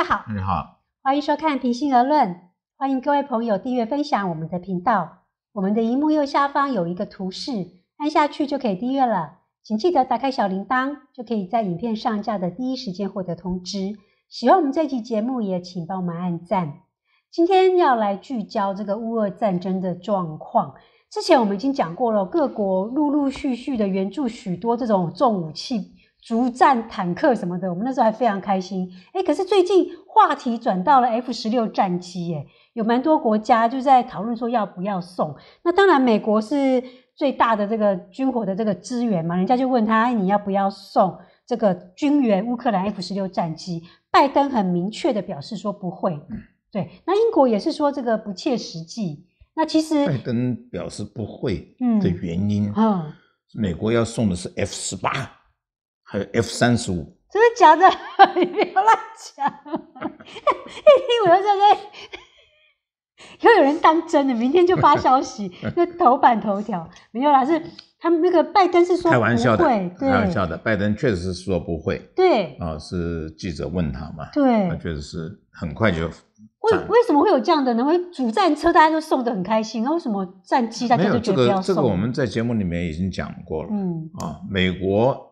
大家好，你好，欢迎收看《平心而论》，欢迎各位朋友订阅分享我们的频道。我们的荧幕右下方有一个图示，按下去就可以订阅了。请记得打开小铃铛，就可以在影片上架的第一时间获得通知。喜欢我们这期节目，也请帮我们按赞。今天要来聚焦这个乌俄战争的状况。之前我们已经讲过了，各国陆陆续续的援助许多这种重武器。逐战坦克什么的，我们那时候还非常开心。哎，可是最近话题转到了 F 十六战机，哎，有蛮多国家就在讨论说要不要送。那当然，美国是最大的这个军火的这个资源嘛，人家就问他，你要不要送这个军援乌克兰 F 十六战机？拜登很明确的表示说不会。对，那英国也是说这个不切实际。那其实拜登表示不会的原因，嗯，美国要送的是 F 十八。还有 F 三十五，真的假的，你不要乱讲。一 听我就觉得又有人当真的，明天就发消息，就头版头条没有啦。是他们那个拜登是说，开玩笑的，开玩笑的。拜登确实是说不会，对啊，是记者问他嘛，对，他确实是很快就。为为什么会有这样的？呢？为主战车大家都送的很开心那为什么战机大家都觉得不要送？这个这个我们在节目里面已经讲过了，嗯啊，美国。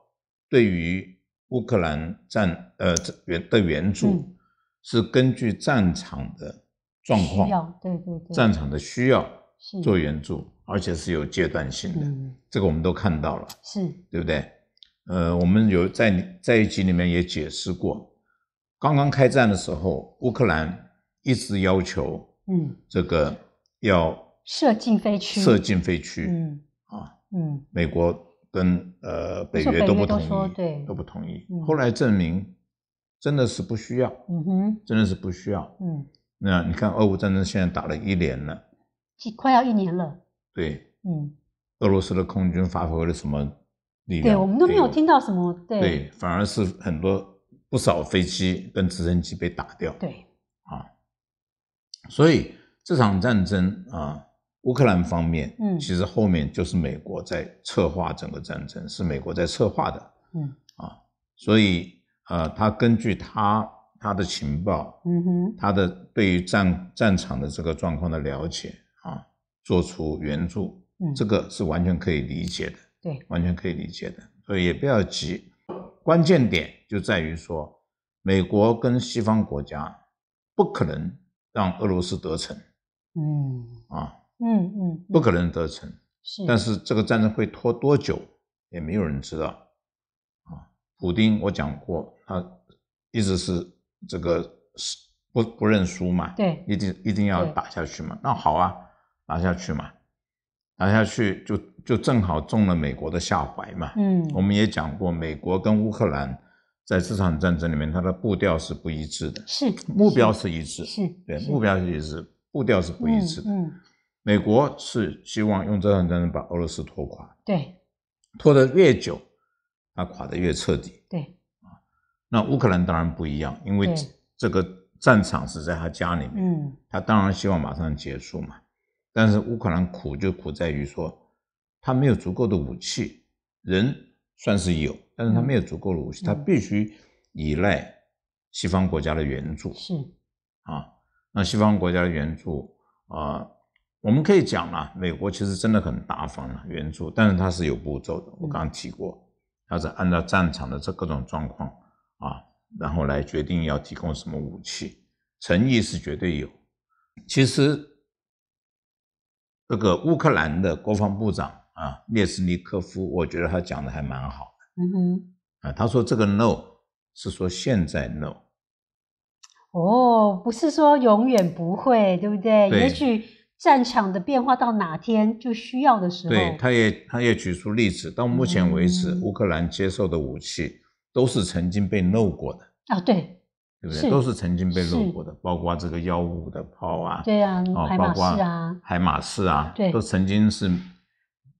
对于乌克兰战呃援的援助是根据战场的状况，对对对，战场的需要做援助，而且是有阶段性的，这个我们都看到了，是，对不对？呃，我们有在在一集里面也解释过，刚刚开战的时候，乌克兰一直要求，嗯，这个要设禁飞区，设禁飞区，嗯，啊，嗯，美国。跟呃北约都不同意，都不同意。后来证明真的是不需要，嗯哼，真的是不需要。嗯，那你看俄乌战争现在打了一年了，几快要一年了。对，嗯，俄罗斯的空军发挥了什么力量？对我们都没有听到什么，对，反而是很多不少飞机跟直升机被打掉。对，啊，所以这场战争啊。乌克兰方面，嗯，其实后面就是美国在策划整个战争，是美国在策划的，嗯啊，所以呃，他根据他他的情报，嗯哼，他的对于战战场的这个状况的了解啊，做出援助，嗯，这个是完全可以理解的，对，完全可以理解的，所以也不要急，关键点就在于说，美国跟西方国家不可能让俄罗斯得逞，嗯啊。嗯嗯，不可能得逞，是。但是这个战争会拖多久，也没有人知道啊。普丁我讲过，他一直是这个是不不认输嘛，对，一定一定要打下去嘛。那好啊，打下去嘛，打下去就就正好中了美国的下怀嘛。嗯，我们也讲过，美国跟乌克兰在这场战争里面，它的步调是不一致的，是目标是一致，是对目标是一致，步调是不一致的，嗯。美国是希望用这场战争把俄罗斯拖垮，对，拖得越久，他垮得越彻底。对，啊，那乌克兰当然不一样，因为这个战场是在他家里面，嗯，他当然希望马上结束嘛。但是乌克兰苦就苦在于说，他没有足够的武器，人算是有，但是他没有足够的武器，他必须依赖西方国家的援助。是，啊，那西方国家的援助，啊。我们可以讲啊，美国其实真的很大方了援助，但是它是有步骤的。我刚提过，它是按照战场的这各种状况啊，然后来决定要提供什么武器，诚意是绝对有。其实，这个乌克兰的国防部长啊，列斯尼科夫，我觉得他讲的还蛮好的。嗯哼，啊，他说这个 “no” 是说现在 “no”，哦，不是说永远不会，对不对？也许。战场的变化到哪天就需要的时候，对，他也他也举出例子，到目前为止，乌克兰接受的武器都是曾经被漏过的啊，对，对不对？都是曾经被漏过的，包括这个幺五的炮啊，对啊，海包括啊海马士啊，对，都曾经是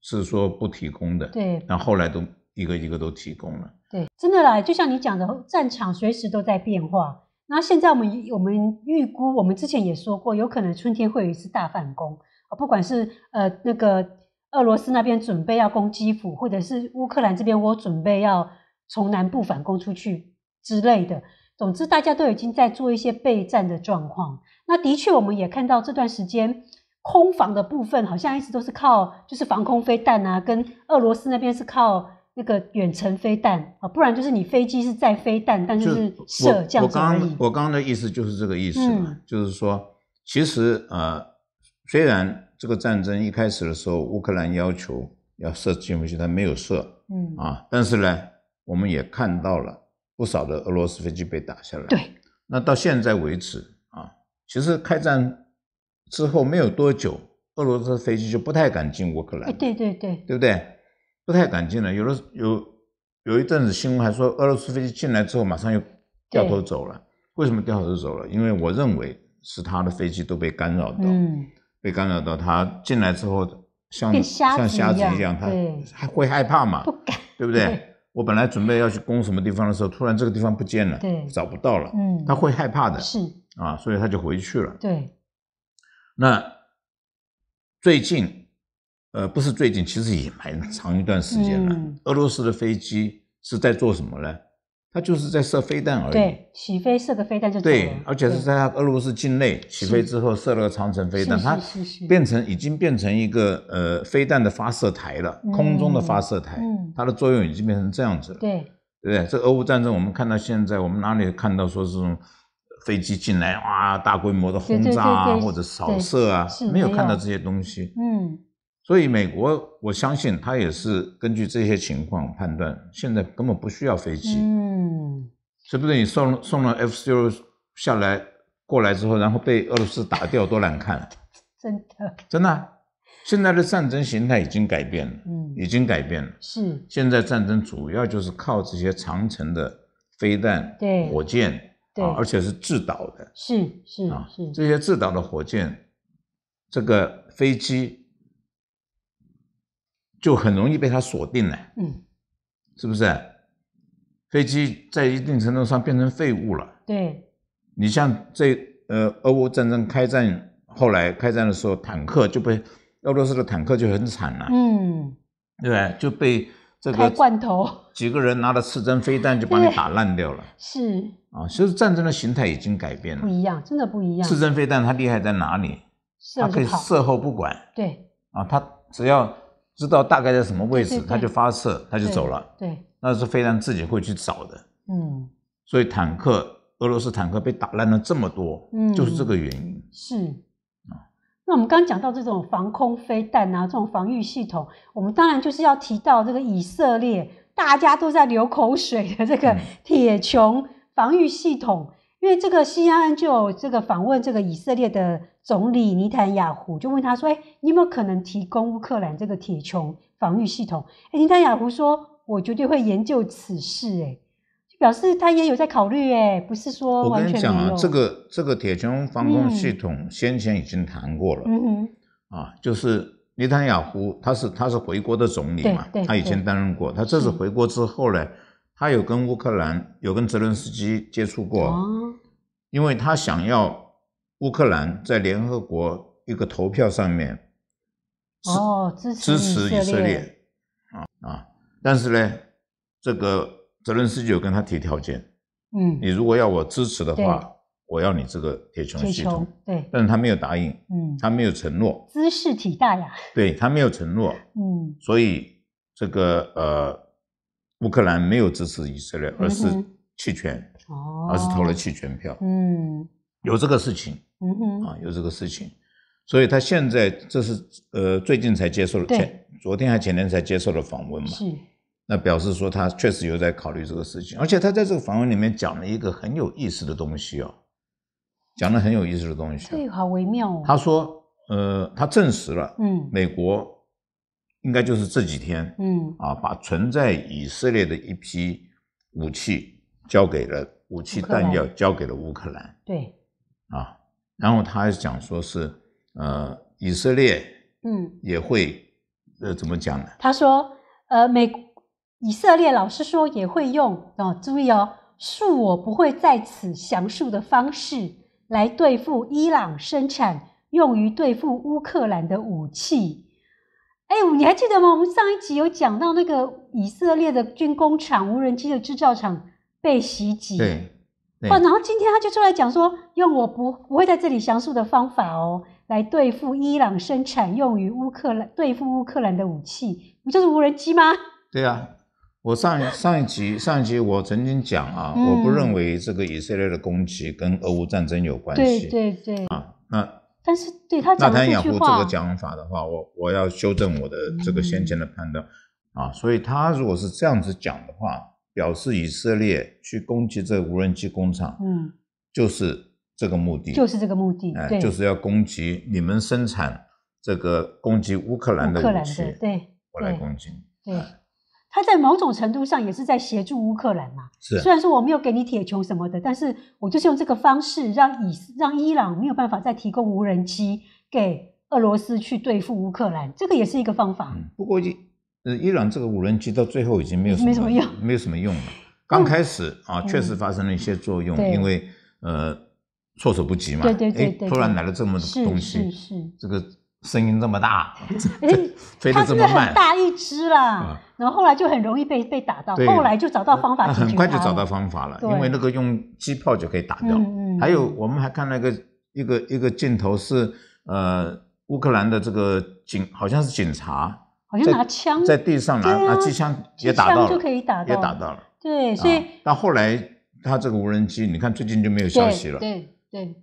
是说不提供的，对，但后来都一个一个都提供了，对，真的啦，就像你讲的，战场随时都在变化。那现在我们我们预估，我们之前也说过，有可能春天会有一次大反攻啊，不管是呃那个俄罗斯那边准备要攻基辅，或者是乌克兰这边我准备要从南部反攻出去之类的。总之，大家都已经在做一些备战的状况。那的确，我们也看到这段时间空防的部分，好像一直都是靠就是防空飞弹啊，跟俄罗斯那边是靠。那个远程飞弹啊，不然就是你飞机是在飞弹，但就是射这样而已。我刚我刚的意思就是这个意思嘛，就是说，其实啊，虽然这个战争一开始的时候，乌克兰要求要射进飞区，他没有射，嗯啊，但是呢，我们也看到了不少的俄罗斯飞机被打下来。对，那到现在为止啊，其实开战之后没有多久，俄罗斯飞机就不太敢进乌克兰。对对对，对不对？不太敢进来。有的有有一阵子新闻还说，俄罗斯飞机进来之后马上又掉头走了。为什么掉头走了？因为我认为是他的飞机都被干扰到，被干扰到。他进来之后，像像瞎子一样，他会害怕嘛？不敢，对不对？我本来准备要去攻什么地方的时候，突然这个地方不见了，找不到了。嗯，他会害怕的。是啊，所以他就回去了。对。那最近。呃，不是最近，其实也蛮长一段时间了。俄罗斯的飞机是在做什么呢？它就是在射飞弹而已。对，起飞射个飞弹就对，而且是在俄罗斯境内起飞之后射了个长城飞弹，它变成已经变成一个呃飞弹的发射台了，空中的发射台。嗯，它的作用已经变成这样子了。对，对个这俄乌战争我们看到现在，我们哪里看到说是飞机进来哇，大规模的轰炸啊，或者扫射啊，没有看到这些东西。嗯。所以美国，我相信他也是根据这些情况判断，现在根本不需要飞机。嗯，是不是你送送了 f 2六下来过来之后，然后被俄罗斯打掉，多难看 真的，真的，现在的战争形态已经改变了，嗯，已经改变了。是，现在战争主要就是靠这些长城的飞弹、对火箭啊，而且是制导的。是是啊，是这些制导的火箭，这个飞机。就很容易被它锁定了，嗯，是不是？飞机在一定程度上变成废物了。对，你像这呃，俄乌战争开战后来开战的时候，坦克就被俄罗斯的坦克就很惨了，嗯，对吧？就被这个罐头几个人拿着刺针飞弹就把你打烂掉了，是啊，其实战争的形态已经改变了，不一样，真的不一样。刺针飞弹它厉害在哪里？它可以射后不管，对啊，它只要。知道大概在什么位置，他就发射，他就走了。对，那是飞弹自己会去找的。嗯。所以坦克，俄罗斯坦克被打烂了这么多，嗯，就是这个原因。是。啊，那我们刚刚讲到这种防空飞弹啊，这种防御系统，我们当然就是要提到这个以色列，大家都在流口水的这个铁穹防御系统，因为这个西安就有这个访问这个以色列的。总理尼坦雅胡就问他说：“哎，你有没有可能提供乌克兰这个铁穹防御系统？”哎，尼坦雅胡说：“我绝对会研究此事。”哎，就表示他也有在考虑。哎，不是说我跟你讲啊，这个这个铁穹防空系统先前已经谈过了。嗯嗯。啊，就是尼坦雅胡他是他是回国的总理嘛，他以前担任过，他这次回国之后呢，他有跟乌克兰有跟泽伦斯基接触过，因为他想要。乌克兰在联合国一个投票上面，哦，支持支持以色列，啊啊！但是呢，这个泽连斯基有跟他提条件，嗯，你如果要我支持的话，我要你这个铁穹系统，对，但是他没有答应，嗯，他没有承诺，姿势体大呀，对他没有承诺，嗯，所以这个呃，乌克兰没有支持以色列，而是弃权，哦，而是投了弃权票，嗯，有这个事情。嗯嗯啊，有这个事情，所以他现在这是呃最近才接受了，前昨天还前天才接受了访问嘛。是，那表示说他确实有在考虑这个事情，而且他在这个访问里面讲了一个很有意思的东西哦，讲了很有意思的东西。对，好微妙哦。他说呃，他证实了，嗯，美国应该就是这几天，嗯啊，把存在以色列的一批武器交给了武器弹药交给了乌克兰。对，啊。然后他还讲说是，呃，以色列，嗯，也会，呃，怎么讲呢？他说，呃，美以色列，老师说也会用，哦，注意哦，恕我不会在此详述的方式，来对付伊朗生产用于对付乌克兰的武器。哎，你还记得吗？我们上一集有讲到那个以色列的军工厂、无人机的制造厂被袭击。哦，然后今天他就出来讲说，用我不不会在这里详述的方法哦，来对付伊朗生产用于乌克兰对付乌克兰的武器，不就是无人机吗？对啊，我上上一集上一集我曾经讲啊，我不认为这个以色列的攻击跟俄乌战争有关系。对对对啊，那但是对他那他养护这个讲法的话，我我要修正我的这个先前的判断啊，所以他如果是这样子讲的话。表示以色列去攻击这个无人机工厂，嗯，就是这个目的，就是这个目的，哎，就是要攻击你们生产这个攻击乌克兰的武器，对，我来攻击。对，他在某种程度上也是在协助乌克兰嘛。是，虽然说我没有给你铁穹什么的，但是我就是用这个方式让以让伊朗没有办法再提供无人机给俄罗斯去对付乌克兰，这个也是一个方法。嗯，不过伊朗这个无人机到最后已经没有什么用，没有什么用了。刚开始啊，确实发生了一些作用，因为呃措手不及嘛，对对对对，突然来了这么多东西，是是是，这个声音这么大，飞得这么慢，它大一只了，然后后来就很容易被被打到，后来就找到方法它。很快就找到方法了，因为那个用机炮就可以打掉。还有，我们还看那个一个一个镜头是呃乌克兰的这个警，好像是警察。就拿枪在地上拿，拿机枪也打到了，也打到了。对，所以到后来，他这个无人机，你看最近就没有消息了。对对。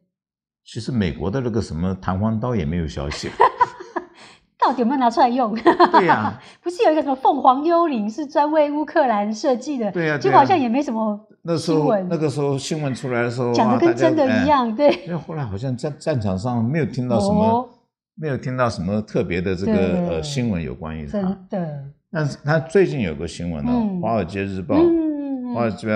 其实美国的那个什么弹簧刀也没有消息。到底有没有拿出来用？对呀。不是有一个什么凤凰幽灵，是专为乌克兰设计的。对呀。就好像也没什么那时候那个时候新闻出来的时候，讲的跟真的一样。对。因为后来好像在战场上没有听到什么。没有听到什么特别的这个呃新闻有关于他。对。但是他最近有个新闻呢，《华尔街日报》华尔街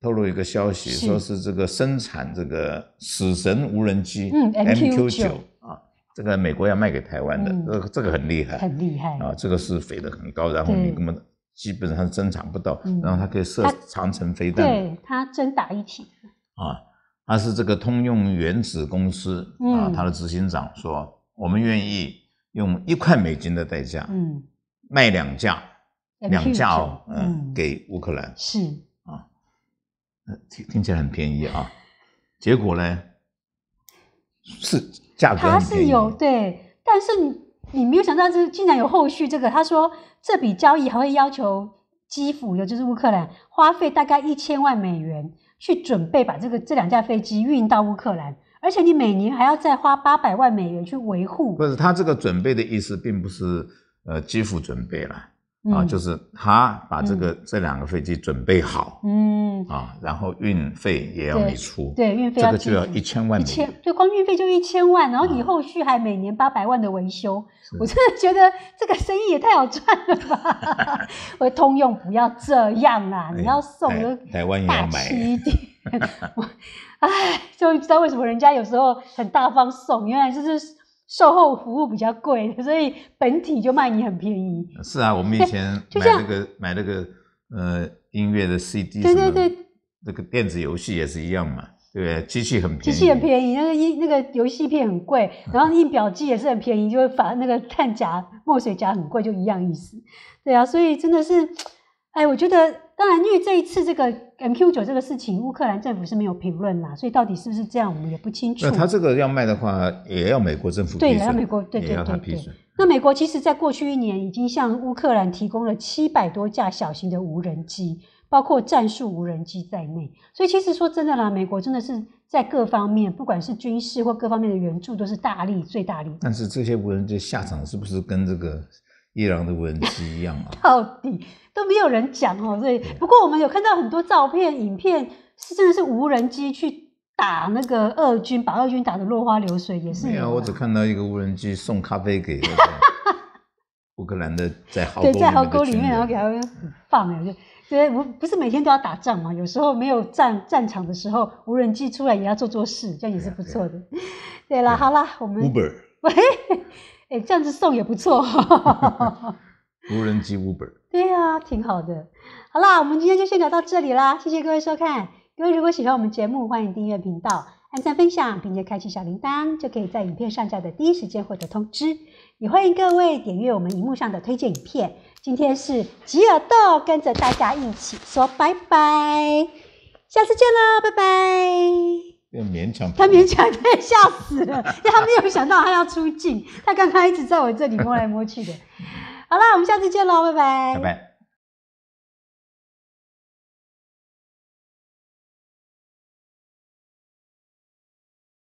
透露一个消息，说是这个生产这个“死神”无人机嗯、M Q 九啊，这个美国要卖给台湾的，这这个很厉害，很厉害啊！这个是飞得很高，然后你根本基本上侦察不到，然后它可以射长城飞弹，对它真打一体啊！它是这个通用原子公司啊，它的执行长说。我们愿意用一块美金的代价，嗯，卖两架，两架哦，嗯，给乌克兰是啊，听听起来很便宜啊，结果呢是价格它是有对，但是你没有想到是竟然有后续这个，他说这笔交易还会要求基辅，也就是乌克兰花费大概一千万美元去准备把这个这两架飞机运到乌克兰。而且你每年还要再花八百万美元去维护。不是他这个准备的意思，并不是呃基础准备了啊，就是他把这个这两个飞机准备好，嗯，啊，然后运费也要你出，对运费，这个就要一千万，一，对，光运费就一千万，然后你后续还每年八百万的维修，我真的觉得这个生意也太好赚了吧？我通用不要这样啦，你要送台湾也要买。我哎，终于知道为什么人家有时候很大方送，原来就是售后服务比较贵，所以本体就卖你很便宜。是啊，我们以前买那个买那个呃音乐的 CD 对对对，那个电子游戏也是一样嘛，对机器很便宜，机器很便宜，那个音，那个游戏片很贵，然后印表机也是很便宜，就会把那个碳夹墨水夹很贵，就一样意思。对啊，所以真的是，哎，我觉得。当然，因为这一次这个 MQ 九这个事情，乌克兰政府是没有评论啦，所以到底是不是这样，我们也不清楚。那他这个要卖的话，也要美国政府对，也要美国。对对对对。那美国其实在过去一年已经向乌克兰提供了七百多架小型的无人机，包括战术无人机在内。所以其实说真的啦，美国真的是在各方面，不管是军事或各方面的援助，都是大力、最大力。但是这些无人机下场是不是跟这个？伊朗的无人机一样啊。到底都没有人讲哦。所以，不过我们有看到很多照片、影片，是真的是无人机去打那个俄军，把俄军打得落花流水，也是。没有，我只看到一个无人机送咖啡给 乌克兰的，在壕沟里面，然后给他们放了就对，不不是每天都要打仗嘛，有时候没有战战场的时候，无人机出来也要做做事，这样也是不错的。对了，好了，我们 Uber。哎，这样子送也不错。无人机五本。e 对呀，挺好的。好啦，我们今天就先聊到这里啦，谢谢各位收看。各位如果喜欢我们节目，欢迎订阅频道，按赞分享，并且开启小铃铛，就可以在影片上架的第一时间获得通知。也欢迎各位点阅我们荧幕上的推荐影片。今天是吉尔豆，跟着大家一起说拜拜，下次见喽，拜拜。要勉强，他勉强，他吓死了，他没有想到他要出镜，他刚刚一直在我这里摸来摸去的。好了，我们下次见喽，拜拜。拜拜。